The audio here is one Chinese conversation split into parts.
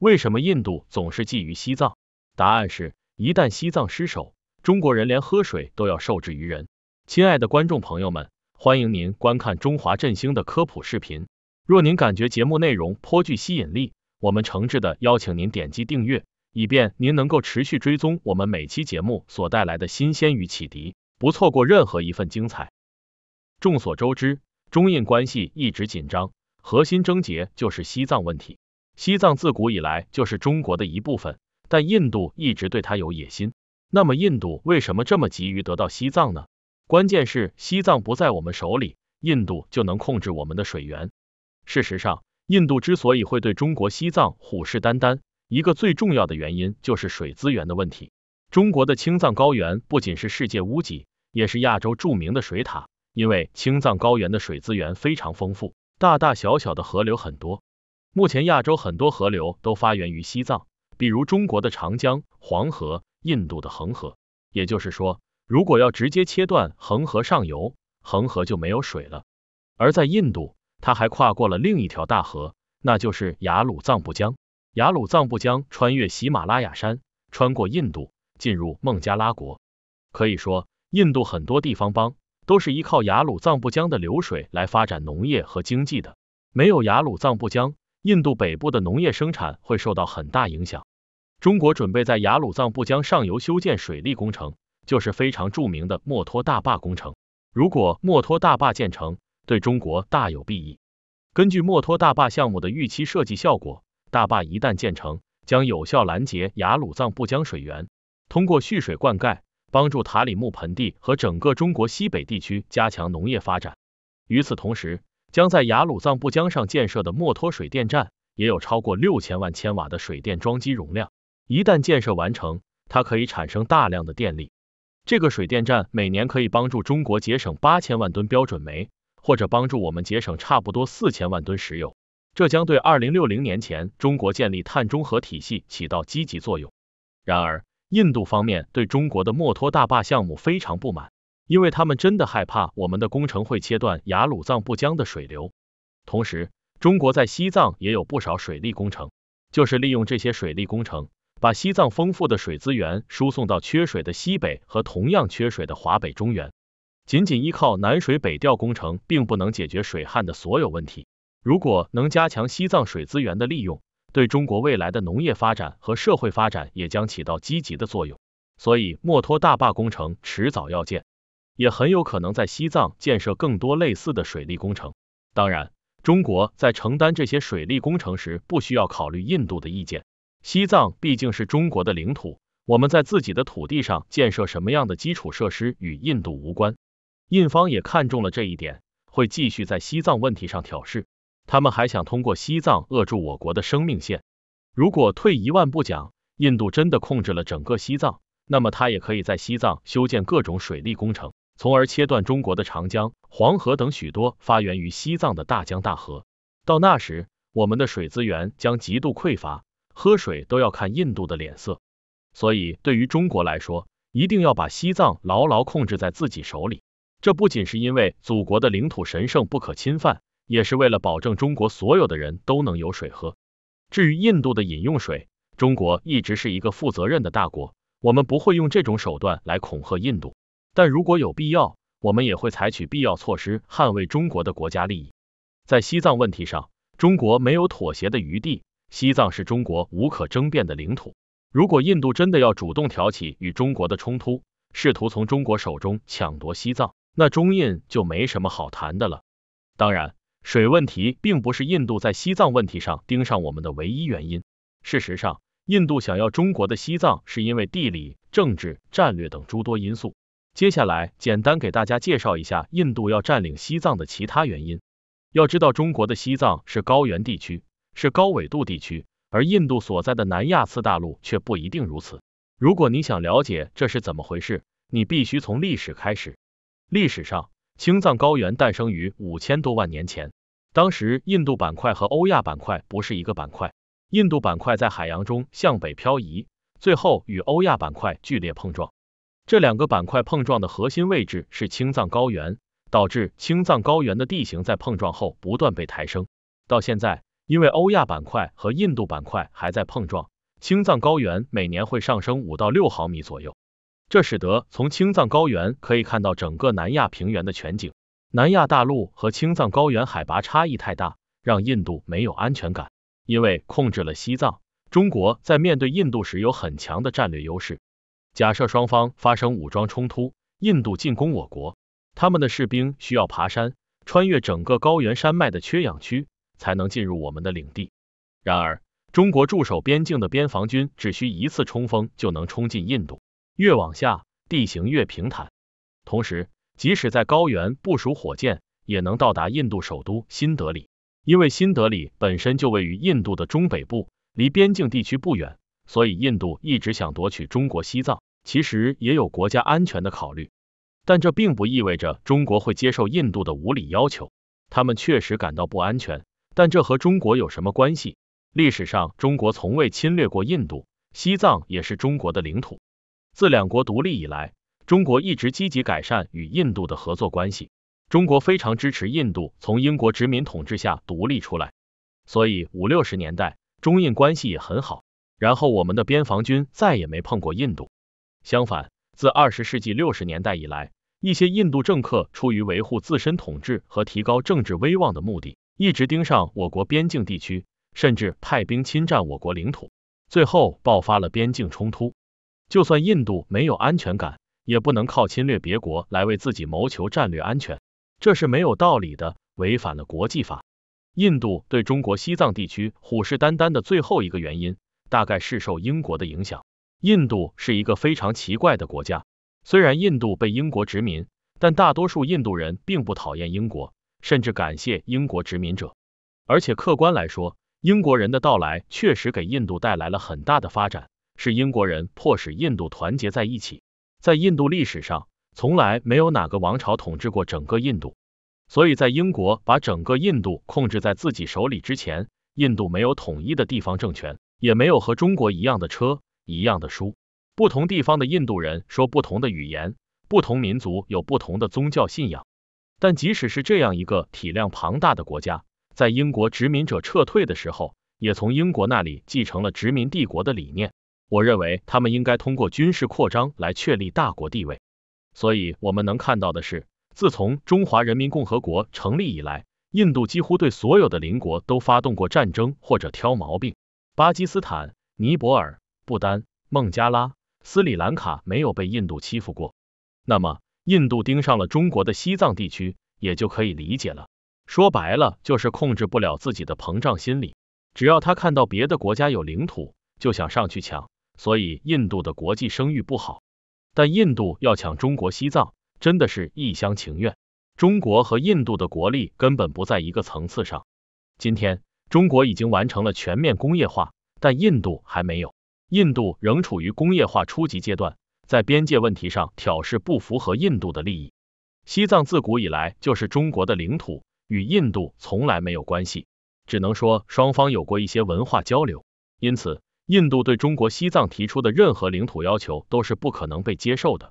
为什么印度总是觊觎西藏？答案是，一旦西藏失守，中国人连喝水都要受制于人。亲爱的观众朋友们，欢迎您观看《中华振兴》的科普视频。若您感觉节目内容颇具吸引力，我们诚挚的邀请您点击订阅，以便您能够持续追踪我们每期节目所带来的新鲜与启迪，不错过任何一份精彩。众所周知，中印关系一直紧张，核心症结就是西藏问题。西藏自古以来就是中国的一部分，但印度一直对它有野心。那么印度为什么这么急于得到西藏呢？关键是西藏不在我们手里，印度就能控制我们的水源。事实上，印度之所以会对中国西藏虎视眈眈，一个最重要的原因就是水资源的问题。中国的青藏高原不仅是世界屋脊，也是亚洲著名的水塔，因为青藏高原的水资源非常丰富，大大小小的河流很多。目前亚洲很多河流都发源于西藏，比如中国的长江、黄河、印度的恒河。也就是说，如果要直接切断恒河上游，恒河就没有水了。而在印度，它还跨过了另一条大河，那就是雅鲁藏布江。雅鲁藏布江穿越喜马拉雅山，穿过印度，进入孟加拉国。可以说，印度很多地方邦都是依靠雅鲁藏布江的流水来发展农业和经济的。没有雅鲁藏布江。印度北部的农业生产会受到很大影响。中国准备在雅鲁藏布江上游修建水利工程，就是非常著名的墨脱大坝工程。如果墨脱大坝建成，对中国大有裨益。根据墨脱大坝项目的预期设计效果，大坝一旦建成，将有效拦截雅鲁藏布江水源，通过蓄水灌溉，帮助塔里木盆地和整个中国西北地区加强农业发展。与此同时，将在雅鲁藏布江上建设的墨脱水电站也有超过六千万千瓦的水电装机容量。一旦建设完成，它可以产生大量的电力。这个水电站每年可以帮助中国节省八千万吨标准煤，或者帮助我们节省差不多四千万吨石油。这将对二零六零年前中国建立碳中和体系起到积极作用。然而，印度方面对中国的墨脱大坝项目非常不满。因为他们真的害怕我们的工程会切断雅鲁藏布江的水流，同时，中国在西藏也有不少水利工程，就是利用这些水利工程，把西藏丰富的水资源输送到缺水的西北和同样缺水的华北中原。仅仅依靠南水北调工程，并不能解决水旱的所有问题。如果能加强西藏水资源的利用，对中国未来的农业发展和社会发展也将起到积极的作用。所以，墨脱大坝工程迟早要建。也很有可能在西藏建设更多类似的水利工程。当然，中国在承担这些水利工程时不需要考虑印度的意见。西藏毕竟是中国的领土，我们在自己的土地上建设什么样的基础设施与印度无关。印方也看中了这一点，会继续在西藏问题上挑事。他们还想通过西藏扼住我国的生命线。如果退一万步讲，印度真的控制了整个西藏，那么他也可以在西藏修建各种水利工程。从而切断中国的长江、黄河等许多发源于西藏的大江大河。到那时，我们的水资源将极度匮乏，喝水都要看印度的脸色。所以，对于中国来说，一定要把西藏牢牢控制在自己手里。这不仅是因为祖国的领土神圣不可侵犯，也是为了保证中国所有的人都能有水喝。至于印度的饮用水，中国一直是一个负责任的大国，我们不会用这种手段来恐吓印度。但如果有必要，我们也会采取必要措施捍卫中国的国家利益。在西藏问题上，中国没有妥协的余地，西藏是中国无可争辩的领土。如果印度真的要主动挑起与中国的冲突，试图从中国手中抢夺西藏，那中印就没什么好谈的了。当然，水问题并不是印度在西藏问题上盯上我们的唯一原因。事实上，印度想要中国的西藏，是因为地理、政治、战略等诸多因素。接下来，简单给大家介绍一下印度要占领西藏的其他原因。要知道，中国的西藏是高原地区，是高纬度地区，而印度所在的南亚次大陆却不一定如此。如果你想了解这是怎么回事，你必须从历史开始。历史上，青藏高原诞生于五千多万年前，当时印度板块和欧亚板块不是一个板块，印度板块在海洋中向北漂移，最后与欧亚板块剧烈碰撞。这两个板块碰撞的核心位置是青藏高原，导致青藏高原的地形在碰撞后不断被抬升。到现在，因为欧亚板块和印度板块还在碰撞，青藏高原每年会上升五到六毫米左右。这使得从青藏高原可以看到整个南亚平原的全景。南亚大陆和青藏高原海拔差异太大，让印度没有安全感，因为控制了西藏，中国在面对印度时有很强的战略优势。假设双方发生武装冲突，印度进攻我国，他们的士兵需要爬山、穿越整个高原山脉的缺氧区才能进入我们的领地。然而，中国驻守边境的边防军只需一次冲锋就能冲进印度。越往下，地形越平坦，同时，即使在高原部署火箭，也能到达印度首都新德里，因为新德里本身就位于印度的中北部，离边境地区不远。所以，印度一直想夺取中国西藏，其实也有国家安全的考虑，但这并不意味着中国会接受印度的无理要求。他们确实感到不安全，但这和中国有什么关系？历史上，中国从未侵略过印度，西藏也是中国的领土。自两国独立以来，中国一直积极改善与印度的合作关系。中国非常支持印度从英国殖民统治下独立出来，所以五六十年代中印关系也很好。然后我们的边防军再也没碰过印度。相反，自二十世纪六十年代以来，一些印度政客出于维护自身统治和提高政治威望的目的，一直盯上我国边境地区，甚至派兵侵占我国领土，最后爆发了边境冲突。就算印度没有安全感，也不能靠侵略别国来为自己谋求战略安全，这是没有道理的，违反了国际法。印度对中国西藏地区虎视眈眈的最后一个原因。大概是受英国的影响，印度是一个非常奇怪的国家。虽然印度被英国殖民，但大多数印度人并不讨厌英国，甚至感谢英国殖民者。而且客观来说，英国人的到来确实给印度带来了很大的发展，是英国人迫使印度团结在一起。在印度历史上，从来没有哪个王朝统治过整个印度，所以在英国把整个印度控制在自己手里之前，印度没有统一的地方政权。也没有和中国一样的车，一样的书。不同地方的印度人说不同的语言，不同民族有不同的宗教信仰。但即使是这样一个体量庞大的国家，在英国殖民者撤退的时候，也从英国那里继承了殖民帝国的理念。我认为他们应该通过军事扩张来确立大国地位。所以，我们能看到的是，自从中华人民共和国成立以来，印度几乎对所有的邻国都发动过战争或者挑毛病。巴基斯坦、尼泊尔、不丹、孟加拉、斯里兰卡没有被印度欺负过，那么印度盯上了中国的西藏地区，也就可以理解了。说白了，就是控制不了自己的膨胀心理，只要他看到别的国家有领土，就想上去抢。所以，印度的国际声誉不好。但印度要抢中国西藏，真的是一厢情愿。中国和印度的国力根本不在一个层次上。今天。中国已经完成了全面工业化，但印度还没有，印度仍处于工业化初级阶段。在边界问题上挑事不符合印度的利益。西藏自古以来就是中国的领土，与印度从来没有关系，只能说双方有过一些文化交流。因此，印度对中国西藏提出的任何领土要求都是不可能被接受的。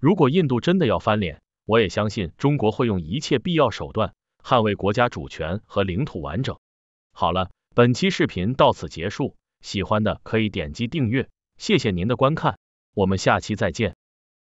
如果印度真的要翻脸，我也相信中国会用一切必要手段捍卫国家主权和领土完整。好了，本期视频到此结束。喜欢的可以点击订阅，谢谢您的观看，我们下期再见。